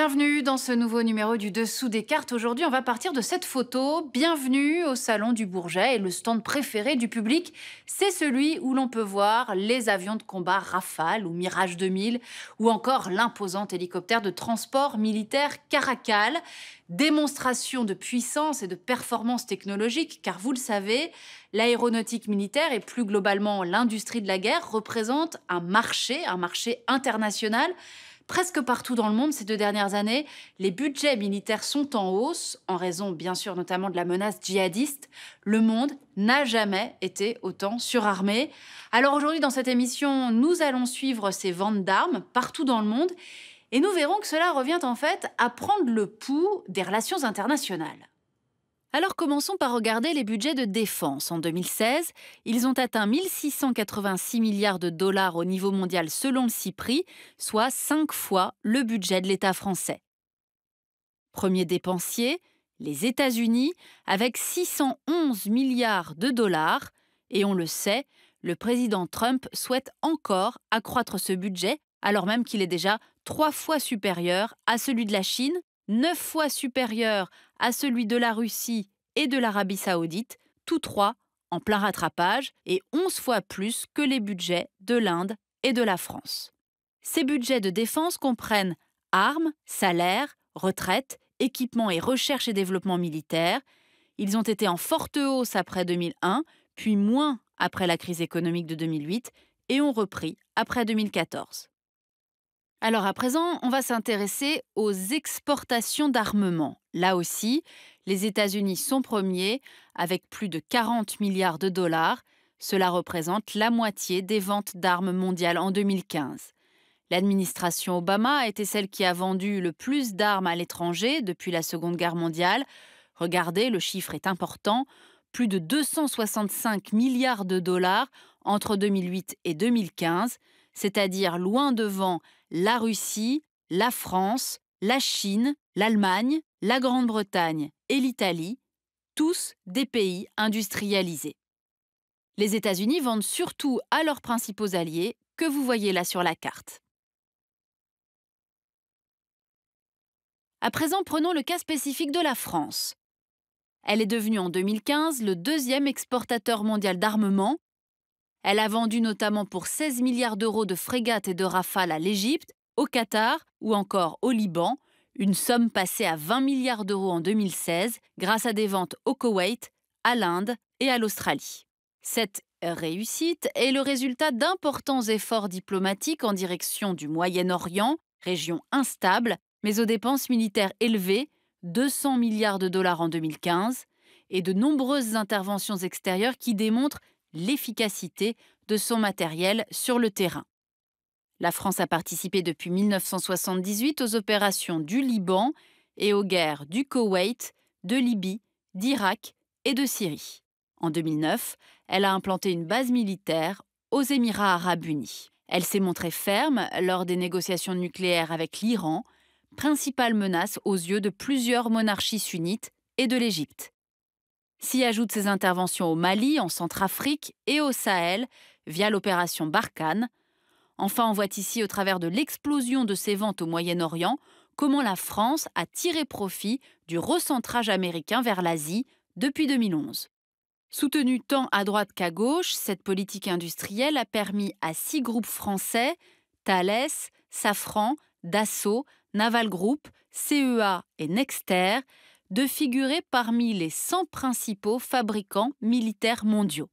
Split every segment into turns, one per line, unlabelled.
Bienvenue dans ce nouveau numéro du Dessous des cartes. Aujourd'hui, on va partir de cette photo. Bienvenue au Salon du Bourget et le stand préféré du public, c'est celui où l'on peut voir les avions de combat Rafale ou Mirage 2000 ou encore l'imposant hélicoptère de transport militaire Caracal. Démonstration de puissance et de performance technologique, car vous le savez, l'aéronautique militaire et plus globalement l'industrie de la guerre représente un marché, un marché international presque partout dans le monde ces deux dernières années, les budgets militaires sont en hausse, en raison bien sûr notamment de la menace djihadiste. Le monde n'a jamais été autant surarmé. Alors aujourd'hui dans cette émission, nous allons suivre ces ventes d'armes partout dans le monde et nous verrons que cela revient en fait à prendre le pouls des relations internationales. Alors commençons par regarder les budgets de défense. En 2016, ils ont atteint 1686 milliards de dollars au niveau mondial selon le CIPRI, soit 5 fois le budget de l'État français. Premier dépensier, les États-Unis, avec 611 milliards de dollars. Et on le sait, le président Trump souhaite encore accroître ce budget, alors même qu'il est déjà 3 fois supérieur à celui de la Chine, 9 fois supérieur à celui de la Russie et de l'Arabie saoudite, tous trois en plein rattrapage et 11 fois plus que les budgets de l'Inde et de la France. Ces budgets de défense comprennent armes, salaires, retraites, équipements et recherche et développement militaire. Ils ont été en forte hausse après 2001, puis moins après la crise économique de 2008 et ont repris après 2014. Alors à présent, on va s'intéresser aux exportations d'armement. Là aussi, les États-Unis sont premiers avec plus de 40 milliards de dollars. Cela représente la moitié des ventes d'armes mondiales en 2015. L'administration Obama a été celle qui a vendu le plus d'armes à l'étranger depuis la Seconde Guerre mondiale. Regardez, le chiffre est important, plus de 265 milliards de dollars entre 2008 et 2015, c'est-à-dire loin devant la Russie, la France, la Chine, l'Allemagne, la Grande-Bretagne et l'Italie, tous des pays industrialisés. Les États-Unis vendent surtout à leurs principaux alliés, que vous voyez là sur la carte. À présent, prenons le cas spécifique de la France. Elle est devenue en 2015 le deuxième exportateur mondial d'armement elle a vendu notamment pour 16 milliards d'euros de frégates et de rafales à l'Égypte, au Qatar ou encore au Liban, une somme passée à 20 milliards d'euros en 2016 grâce à des ventes au Koweït, à l'Inde et à l'Australie. Cette réussite est le résultat d'importants efforts diplomatiques en direction du Moyen-Orient, région instable, mais aux dépenses militaires élevées, 200 milliards de dollars en 2015, et de nombreuses interventions extérieures qui démontrent l'efficacité de son matériel sur le terrain. La France a participé depuis 1978 aux opérations du Liban et aux guerres du Koweït, de Libye, d'Irak et de Syrie. En 2009, elle a implanté une base militaire aux Émirats arabes unis. Elle s'est montrée ferme lors des négociations nucléaires avec l'Iran, principale menace aux yeux de plusieurs monarchies sunnites et de l'Égypte. S'y ajoutent ses interventions au Mali, en Centrafrique et au Sahel via l'opération Barkhane. Enfin, on voit ici, au travers de l'explosion de ses ventes au Moyen-Orient, comment la France a tiré profit du recentrage américain vers l'Asie depuis 2011. Soutenue tant à droite qu'à gauche, cette politique industrielle a permis à six groupes français, Thales, Safran, Dassault, Naval Group, CEA et Nexter, de figurer parmi les 100 principaux fabricants militaires mondiaux.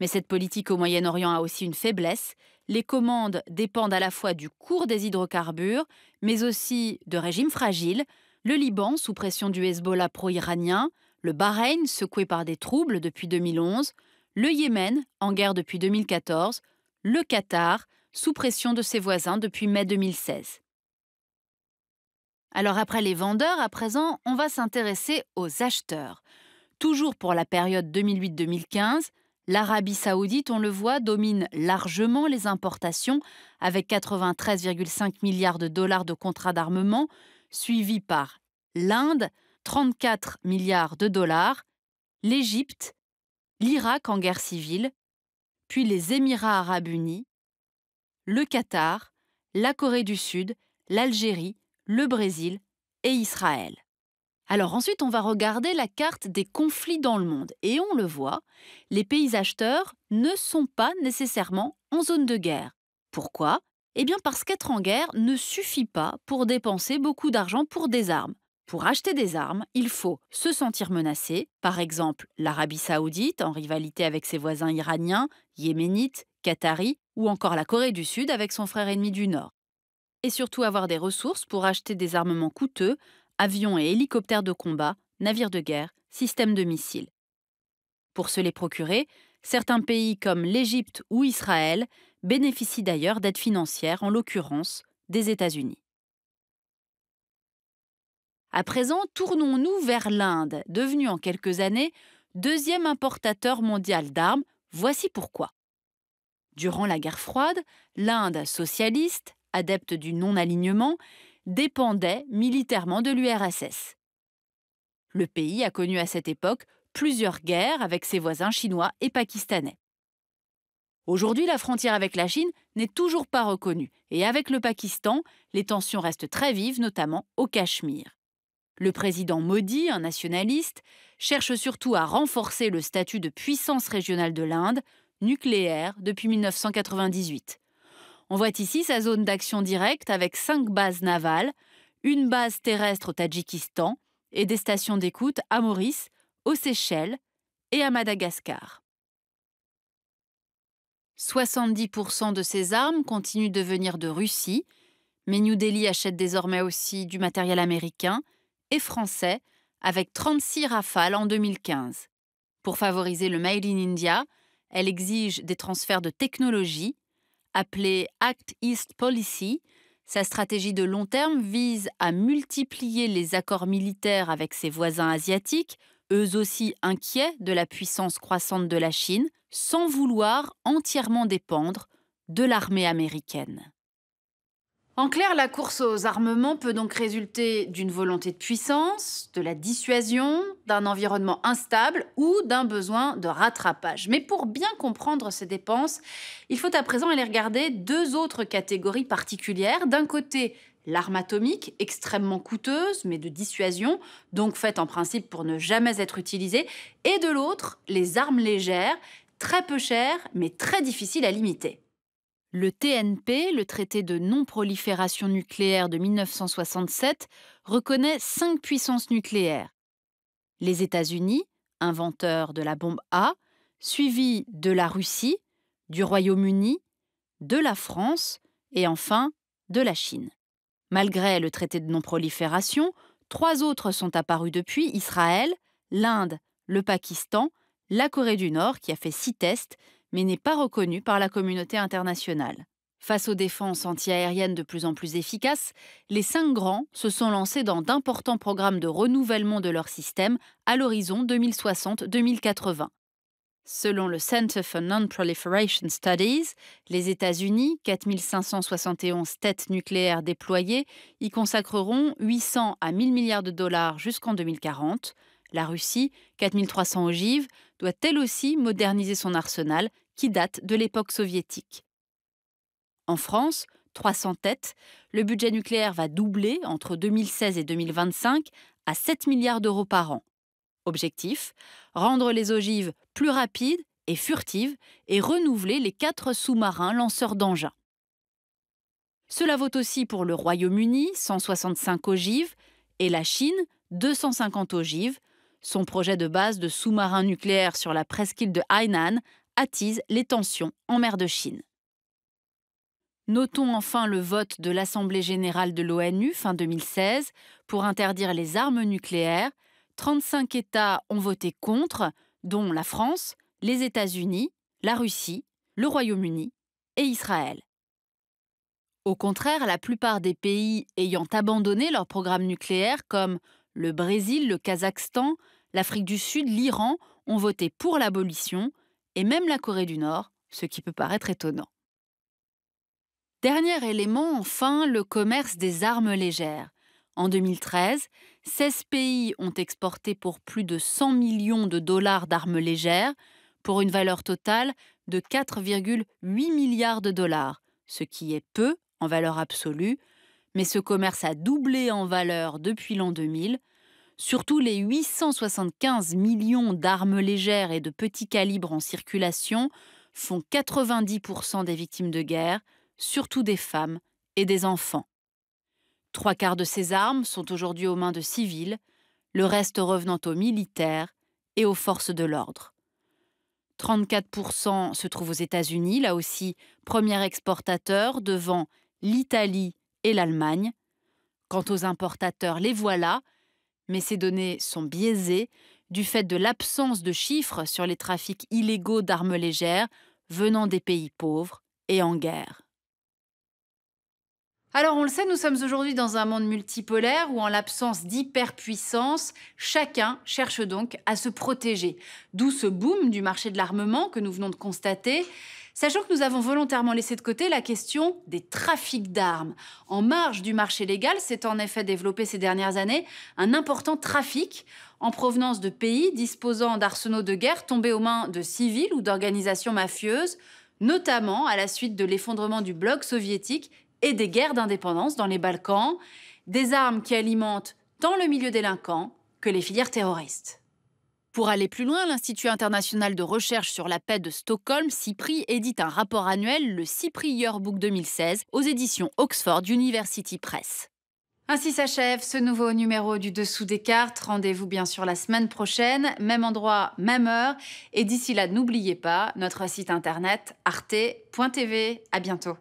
Mais cette politique au Moyen-Orient a aussi une faiblesse. Les commandes dépendent à la fois du cours des hydrocarbures, mais aussi de régimes fragiles. Le Liban, sous pression du Hezbollah pro-iranien, le Bahreïn, secoué par des troubles depuis 2011, le Yémen, en guerre depuis 2014, le Qatar, sous pression de ses voisins depuis mai 2016. Alors après les vendeurs, à présent, on va s'intéresser aux acheteurs. Toujours pour la période 2008-2015, l'Arabie saoudite, on le voit, domine largement les importations avec 93,5 milliards de dollars de contrats d'armement, suivi par l'Inde, 34 milliards de dollars, l'Égypte, l'Irak en guerre civile, puis les Émirats arabes unis, le Qatar, la Corée du Sud, l'Algérie, le Brésil et Israël. Alors ensuite, on va regarder la carte des conflits dans le monde. Et on le voit, les pays acheteurs ne sont pas nécessairement en zone de guerre. Pourquoi Eh bien parce qu'être en guerre ne suffit pas pour dépenser beaucoup d'argent pour des armes. Pour acheter des armes, il faut se sentir menacé, par exemple l'Arabie saoudite en rivalité avec ses voisins iraniens, yéménites, qataris ou encore la Corée du Sud avec son frère ennemi du Nord et surtout avoir des ressources pour acheter des armements coûteux, avions et hélicoptères de combat, navires de guerre, systèmes de missiles. Pour se les procurer, certains pays comme l'Égypte ou Israël bénéficient d'ailleurs d'aides financières, en l'occurrence des États-Unis. À présent, tournons-nous vers l'Inde, devenue en quelques années deuxième importateur mondial d'armes. Voici pourquoi. Durant la guerre froide, l'Inde socialiste adepte du non-alignement, dépendait militairement de l'URSS. Le pays a connu à cette époque plusieurs guerres avec ses voisins chinois et pakistanais. Aujourd'hui, la frontière avec la Chine n'est toujours pas reconnue et avec le Pakistan, les tensions restent très vives, notamment au Cachemire. Le président Modi, un nationaliste, cherche surtout à renforcer le statut de puissance régionale de l'Inde, nucléaire depuis 1998. On voit ici sa zone d'action directe avec cinq bases navales, une base terrestre au Tadjikistan et des stations d'écoute à Maurice, aux Seychelles et à Madagascar. 70% de ses armes continuent de venir de Russie, mais New Delhi achète désormais aussi du matériel américain et français, avec 36 rafales en 2015. Pour favoriser le Made in India, elle exige des transferts de technologie appelée Act East Policy, sa stratégie de long terme vise à multiplier les accords militaires avec ses voisins asiatiques, eux aussi inquiets de la puissance croissante de la Chine, sans vouloir entièrement dépendre de l'armée américaine. En clair, la course aux armements peut donc résulter d'une volonté de puissance, de la dissuasion, d'un environnement instable ou d'un besoin de rattrapage. Mais pour bien comprendre ces dépenses, il faut à présent aller regarder deux autres catégories particulières. D'un côté, l'arme atomique, extrêmement coûteuse, mais de dissuasion, donc faite en principe pour ne jamais être utilisée, et de l'autre, les armes légères, très peu chères, mais très difficiles à limiter. Le TNP, le traité de non-prolifération nucléaire de 1967, reconnaît cinq puissances nucléaires. Les États-Unis, inventeurs de la bombe A, suivis de la Russie, du Royaume-Uni, de la France et enfin de la Chine. Malgré le traité de non-prolifération, trois autres sont apparus depuis Israël, l'Inde, le Pakistan, la Corée du Nord qui a fait six tests mais n'est pas reconnue par la communauté internationale. Face aux défenses antiaériennes de plus en plus efficaces, les cinq grands se sont lancés dans d'importants programmes de renouvellement de leur système à l'horizon 2060-2080. Selon le Center for Non-Proliferation Studies, les États-Unis, 4571 têtes nucléaires déployées, y consacreront 800 à 1000 milliards de dollars jusqu'en 2040. La Russie, 4300 ogives, doit elle aussi moderniser son arsenal qui datent de l'époque soviétique. En France, 300 têtes, le budget nucléaire va doubler entre 2016 et 2025 à 7 milliards d'euros par an. Objectif rendre les ogives plus rapides et furtives et renouveler les quatre sous-marins lanceurs d'engins. Cela vaut aussi pour le Royaume-Uni, 165 ogives, et la Chine, 250 ogives, son projet de base de sous marins nucléaires sur la presqu'île de Hainan attise les tensions en mer de Chine. Notons enfin le vote de l'Assemblée générale de l'ONU fin 2016 pour interdire les armes nucléaires. 35 États ont voté contre, dont la France, les États-Unis, la Russie, le Royaume-Uni et Israël. Au contraire, la plupart des pays ayant abandonné leur programme nucléaire, comme le Brésil, le Kazakhstan, l'Afrique du Sud, l'Iran, ont voté pour l'abolition, et même la Corée du Nord, ce qui peut paraître étonnant. Dernier élément, enfin, le commerce des armes légères. En 2013, 16 pays ont exporté pour plus de 100 millions de dollars d'armes légères, pour une valeur totale de 4,8 milliards de dollars, ce qui est peu en valeur absolue, mais ce commerce a doublé en valeur depuis l'an 2000 Surtout les 875 millions d'armes légères et de petits calibres en circulation font 90% des victimes de guerre, surtout des femmes et des enfants. Trois quarts de ces armes sont aujourd'hui aux mains de civils, le reste revenant aux militaires et aux forces de l'ordre. 34% se trouvent aux États-Unis, là aussi premier exportateur devant l'Italie et l'Allemagne. Quant aux importateurs, les voilà, mais ces données sont biaisées du fait de l'absence de chiffres sur les trafics illégaux d'armes légères venant des pays pauvres et en guerre. Alors on le sait, nous sommes aujourd'hui dans un monde multipolaire où en l'absence d'hyperpuissance, chacun cherche donc à se protéger. D'où ce boom du marché de l'armement que nous venons de constater. Sachant que nous avons volontairement laissé de côté la question des trafics d'armes. En marge du marché légal, s'est en effet développé ces dernières années un important trafic en provenance de pays disposant d'arsenaux de guerre tombés aux mains de civils ou d'organisations mafieuses, notamment à la suite de l'effondrement du bloc soviétique et des guerres d'indépendance dans les Balkans, des armes qui alimentent tant le milieu délinquant que les filières terroristes. Pour aller plus loin, l'Institut international de recherche sur la paix de Stockholm, CIPRI, édite un rapport annuel, le CIPRI Yearbook 2016, aux éditions Oxford University Press. Ainsi s'achève ce nouveau numéro du Dessous des cartes. Rendez-vous bien sûr la semaine prochaine, même endroit, même heure. Et d'ici là, n'oubliez pas notre site internet arte.tv. À bientôt.